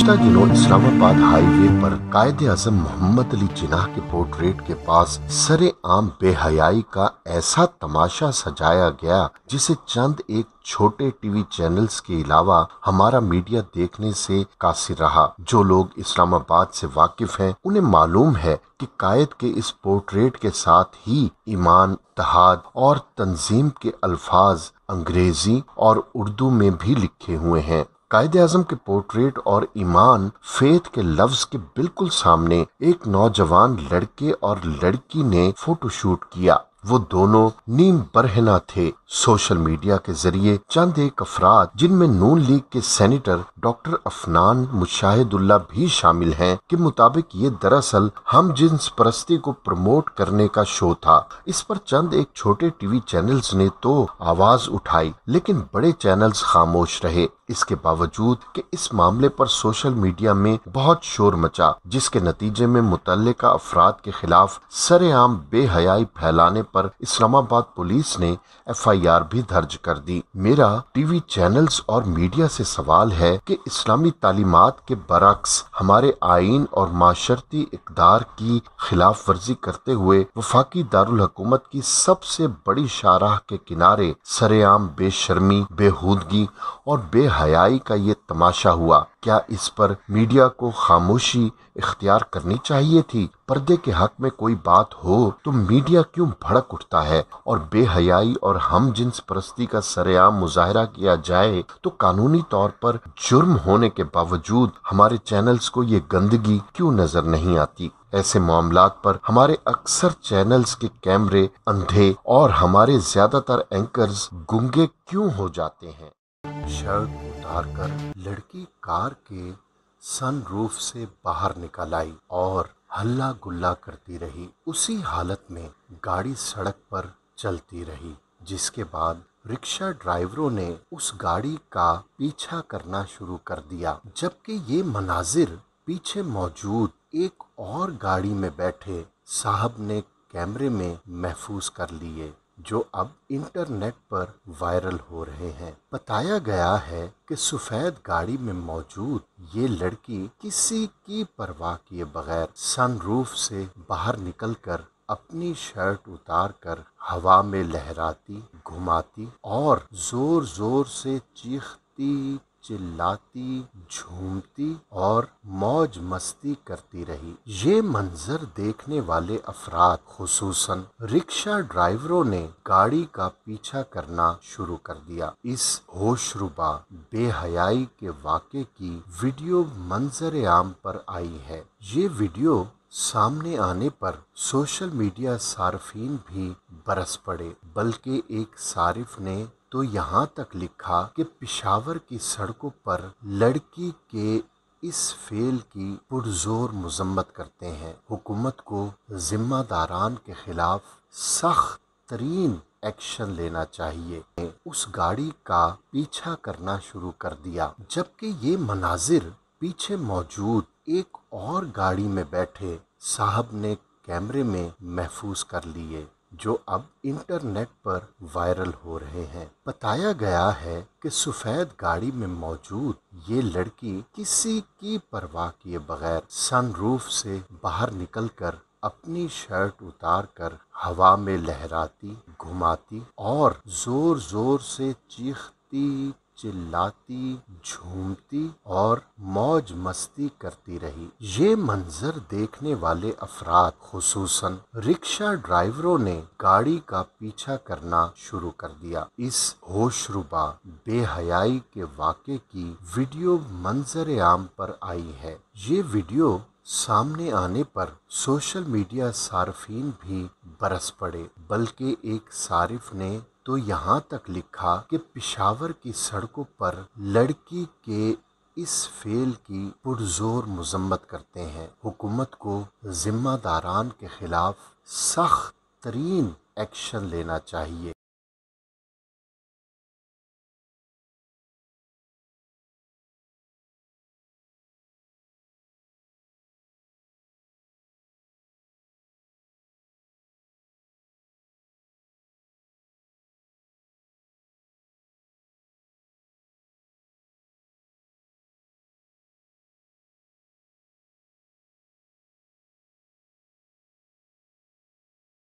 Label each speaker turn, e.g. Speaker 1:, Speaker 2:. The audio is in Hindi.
Speaker 1: गुजश्ता दिनों इस्लामाबाद हाईवे पर कायद अजम मोहम्मद अली जिनाह के पोर्ट्रेट के पास सरे आम बेहयाई का ऐसा तमाशा सजाया गया जिसे चंद एक छोटे टीवी चैनल्स के अलावा हमारा मीडिया देखने से कासिर रहा जो लोग इस्लामाबाद से वाकिफ हैं उन्हें मालूम है कि कायद के इस पोर्ट्रेट के साथ ही ईमान तहाद और तंजीम के अल्फाज अंग्रेजी और उर्दू में भी लिखे हुए हैं कायद अजम के पोर्ट्रेट और ईमान फेथ के लफ्ज के बिल्कुल सामने एक नौजवान लड़के और लड़की ने फोटो शूट किया वो दोनों नीम बरहना थे सोशल मीडिया के जरिए चंद एक अफराद जिनमें नून लीग के सेनेटर डॉक्टर अफनान मुशाहिदुल्ला भी शामिल हैं के मुताबिक ये दरअसल हम जिन्स परस्ती को प्रमोट करने का शो था इस पर चंद एक छोटे टीवी चैनल्स ने तो आवाज उठाई लेकिन बड़े चैनल्स खामोश रहे इसके बावजूद कि इस मामले पर सोशल मीडिया में बहुत शोर मचा जिसके नतीजे में मुतल अफराद के खिलाफ सरेआम बेहयाई फैलाने पर इस्लामाबाद पुलिस ने एफ आई आर भी दर्ज कर दी मेरा टीवी चैनल्स और मीडिया से सवाल है जबकि इस्लामी तालीमत के बरक्स हमारे आइन और माशरती इकदार की खिलाफ वर्जी करते हुए वफाकी दारकूमत की सबसे बड़ी शाराह के किनारे सरेआम बेशर्मी बेहूदगी और बेहयाई का ये तमाशा हुआ क्या इस पर मीडिया को खामोशी इख्तियार करनी चाहिए थी पर्दे के हक में कोई बात हो तो मीडिया क्यों भड़क उठता है और बेहयाई और हम जिन्स परस्ती का सरेआम मुजाहरा किया जाए तो कानूनी तौर पर जुर्म होने के बावजूद हमारे चैनल्स को ये गंदगी क्यों नजर नहीं आती ऐसे मामला पर हमारे अक्सर चैनल्स के कैमरे अंधे और हमारे ज्यादातर एंकर्स गुंगे क्यों हो जाते हैं शर्ट उतारकर लड़की कार के सनरूफ से बाहर निकल आई और हल्ला गुल्ला करती रही उसी हालत में गाड़ी सड़क पर चलती रही जिसके बाद रिक्शा ड्राइवरों ने उस गाड़ी का पीछा करना शुरू कर दिया जबकि ये मनाजिर पीछे मौजूद एक और गाड़ी में बैठे साहब ने कैमरे में महफूज कर लिए जो अब इंटरनेट पर वायरल हो रहे हैं बताया गया है कि सफ़ेद गाड़ी में मौजूद ये लड़की किसी की परवाह किए बगैर सनरूफ से बाहर निकलकर अपनी शर्ट उतार कर हवा में लहराती घुमाती और जोर जोर से चीखती चिल्लाती झूमती और मौज मस्ती करती रही ये मंजर देखने वाले अफराद खूस रिक्शा ड्राइवरों ने गाड़ी का पीछा करना शुरू कर दिया इस होशरुबा बेहयाई के वाक़े की वीडियो मंजर आम पर आई है ये वीडियो सामने आने पर सोशल मीडिया सार्फिन भी बरस पड़े बल्कि एक सारिफ ने तो यहाँ तक लिखा कि पिशावर की सड़कों पर लड़की के इस फेल की पुरजोर मजम्मत करते हैं हुकूमत को जिम्मेदारान के खिलाफ सख्त तरीन एक्शन लेना चाहिए उस गाड़ी का पीछा करना शुरू कर दिया जबकि ये मनाजिर पीछे मौजूद एक और गाड़ी में बैठे साहब ने कैमरे में महफूज कर लिए जो अब इंटरनेट पर वायरल हो रहे हैं बताया गया है कि सफ़ेद गाड़ी में मौजूद ये लड़की किसी की परवाह किए बगैर सनरूफ से बाहर निकलकर अपनी शर्ट उतारकर हवा में लहराती घुमाती और जोर जोर से चीखती चिल्लाती झूमती और मौज मस्ती करती रही ये मंजर देखने वाले अफराद खूस रिक्शा ड्राइवरों ने गाड़ी का पीछा करना शुरू कर दिया इस होशरुबा बेहयाई के वाक़े की वीडियो मंजर आम पर आई है ये वीडियो सामने आने पर सोशल मीडिया सार्फिन भी बरस पड़े बल्कि एक सारिफ ने तो यहाँ तक लिखा कि पिशावर की सड़कों पर लड़की के इस फेल की पुरजोर मजम्मत करते हैं हुकूमत को ज़िम्मेदारान के ख़िलाफ़ सख्त तरीन एक्शन लेना चाहिए